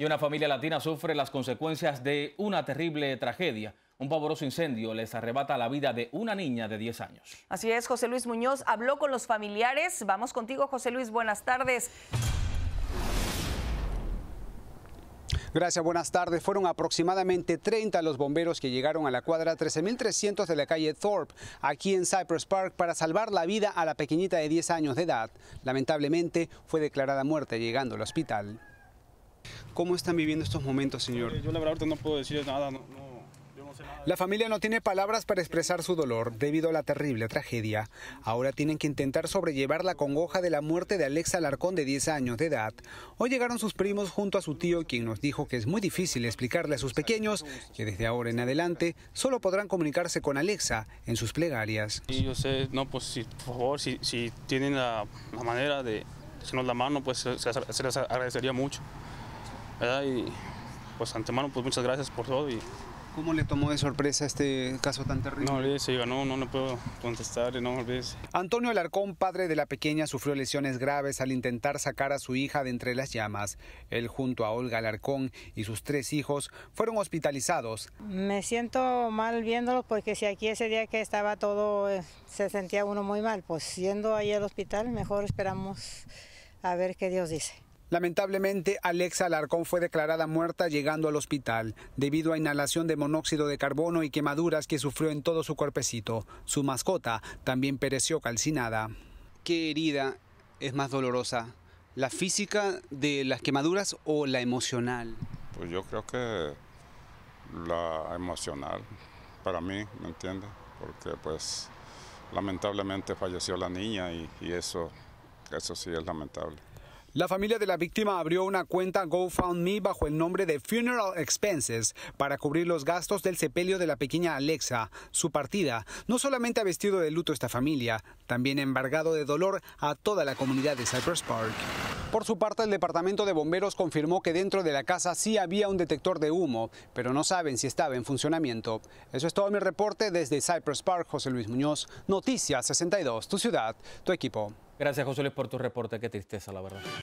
Y una familia latina sufre las consecuencias de una terrible tragedia. Un pavoroso incendio les arrebata la vida de una niña de 10 años. Así es, José Luis Muñoz habló con los familiares. Vamos contigo, José Luis. Buenas tardes. Gracias, buenas tardes. Fueron aproximadamente 30 los bomberos que llegaron a la cuadra 13.300 de la calle Thorpe, aquí en Cypress Park, para salvar la vida a la pequeñita de 10 años de edad. Lamentablemente fue declarada muerta llegando al hospital. ¿Cómo están viviendo estos momentos, señor? Yo la verdad no puedo decir nada, La familia no tiene palabras para expresar su dolor debido a la terrible tragedia. Ahora tienen que intentar sobrellevar la congoja de la muerte de Alexa Alarcón de 10 años de edad. Hoy llegaron sus primos junto a su tío, quien nos dijo que es muy difícil explicarle a sus pequeños que desde ahora en adelante solo podrán comunicarse con Alexa en sus plegarias. Sí, yo sé, no, pues si, por favor, si, si tienen la, manera de nos la mano, pues se, se les agradecería mucho. Y pues antemano, pues muchas gracias por todo. Y... ¿Cómo le tomó de sorpresa este caso tan terrible? No, le no, no, no puedo contestar, no, olvides Antonio Alarcón, padre de la pequeña, sufrió lesiones graves al intentar sacar a su hija de entre las llamas. Él, junto a Olga Alarcón y sus tres hijos, fueron hospitalizados. Me siento mal viéndolo porque si aquí ese día que estaba todo, eh, se sentía uno muy mal, pues yendo ahí al hospital, mejor esperamos a ver qué Dios dice. Lamentablemente, Alexa Alarcón fue declarada muerta llegando al hospital debido a inhalación de monóxido de carbono y quemaduras que sufrió en todo su cuerpecito. Su mascota también pereció calcinada. ¿Qué herida es más dolorosa? ¿La física de las quemaduras o la emocional? Pues yo creo que la emocional, para mí, ¿me entiendes? Porque pues lamentablemente falleció la niña y, y eso, eso sí es lamentable. La familia de la víctima abrió una cuenta GoFundMe bajo el nombre de Funeral Expenses para cubrir los gastos del sepelio de la pequeña Alexa. Su partida no solamente ha vestido de luto esta familia, también ha embargado de dolor a toda la comunidad de Cypress Park. Por su parte, el departamento de bomberos confirmó que dentro de la casa sí había un detector de humo, pero no saben si estaba en funcionamiento. Eso es todo mi reporte desde Cypress Park, José Luis Muñoz, Noticias 62, tu ciudad, tu equipo. Gracias, José Luis, por tu reporte. Qué tristeza, la verdad.